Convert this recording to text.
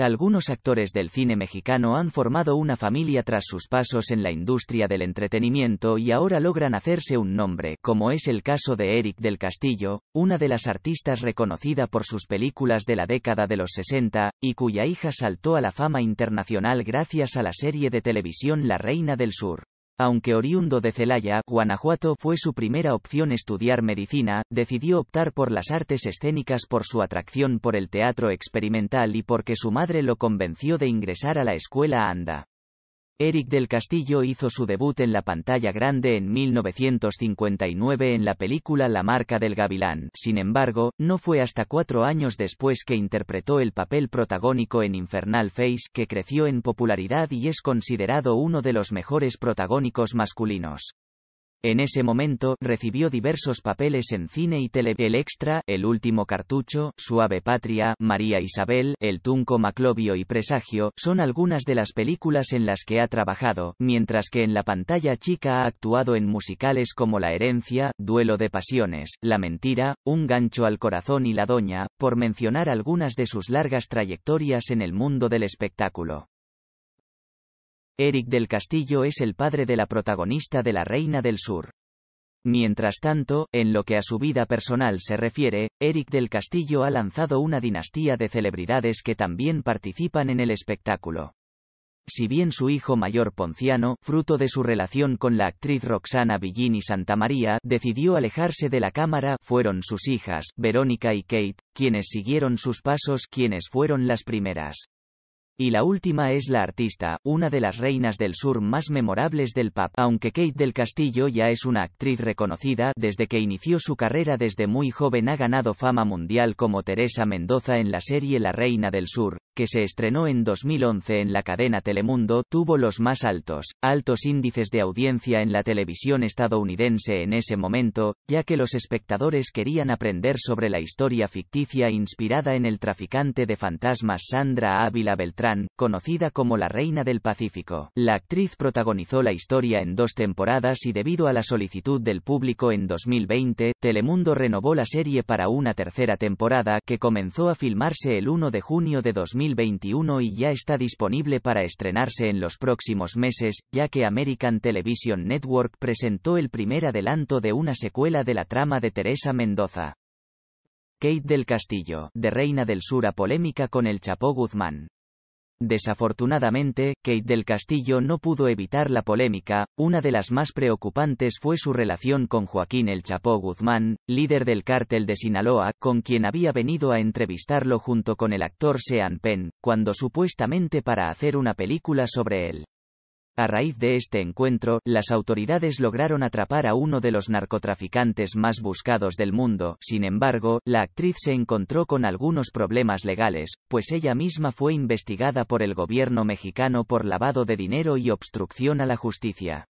Algunos actores del cine mexicano han formado una familia tras sus pasos en la industria del entretenimiento y ahora logran hacerse un nombre, como es el caso de Eric del Castillo, una de las artistas reconocida por sus películas de la década de los 60, y cuya hija saltó a la fama internacional gracias a la serie de televisión La Reina del Sur. Aunque oriundo de Celaya, Guanajuato fue su primera opción estudiar medicina, decidió optar por las artes escénicas por su atracción por el teatro experimental y porque su madre lo convenció de ingresar a la escuela ANDA. Eric del Castillo hizo su debut en la pantalla grande en 1959 en la película La marca del gavilán. Sin embargo, no fue hasta cuatro años después que interpretó el papel protagónico en Infernal Face, que creció en popularidad y es considerado uno de los mejores protagónicos masculinos. En ese momento, recibió diversos papeles en cine y tele, El Extra, El Último Cartucho, Suave Patria, María Isabel, El Tunco Maclovio y Presagio, son algunas de las películas en las que ha trabajado, mientras que en la pantalla chica ha actuado en musicales como La Herencia, Duelo de Pasiones, La Mentira, Un Gancho al Corazón y La Doña, por mencionar algunas de sus largas trayectorias en el mundo del espectáculo. Eric del Castillo es el padre de la protagonista de La Reina del Sur. Mientras tanto, en lo que a su vida personal se refiere, Eric del Castillo ha lanzado una dinastía de celebridades que también participan en el espectáculo. Si bien su hijo mayor Ponciano, fruto de su relación con la actriz Roxana Villini María, decidió alejarse de la cámara, fueron sus hijas, Verónica y Kate, quienes siguieron sus pasos, quienes fueron las primeras. Y la última es la artista, una de las reinas del sur más memorables del pop. aunque Kate del Castillo ya es una actriz reconocida, desde que inició su carrera desde muy joven ha ganado fama mundial como Teresa Mendoza en la serie La Reina del Sur, que se estrenó en 2011 en la cadena Telemundo, tuvo los más altos, altos índices de audiencia en la televisión estadounidense en ese momento, ya que los espectadores querían aprender sobre la historia ficticia inspirada en el traficante de fantasmas Sandra Ávila Beltrán, conocida como la Reina del Pacífico. La actriz protagonizó la historia en dos temporadas y debido a la solicitud del público en 2020, Telemundo renovó la serie para una tercera temporada que comenzó a filmarse el 1 de junio de 2020 2021 y ya está disponible para estrenarse en los próximos meses, ya que American Television Network presentó el primer adelanto de una secuela de la trama de Teresa Mendoza. Kate del Castillo, de Reina del Sur a polémica con el Chapó Guzmán. Desafortunadamente, Kate del Castillo no pudo evitar la polémica, una de las más preocupantes fue su relación con Joaquín El Chapó Guzmán, líder del cártel de Sinaloa, con quien había venido a entrevistarlo junto con el actor Sean Penn, cuando supuestamente para hacer una película sobre él. A raíz de este encuentro, las autoridades lograron atrapar a uno de los narcotraficantes más buscados del mundo, sin embargo, la actriz se encontró con algunos problemas legales, pues ella misma fue investigada por el gobierno mexicano por lavado de dinero y obstrucción a la justicia.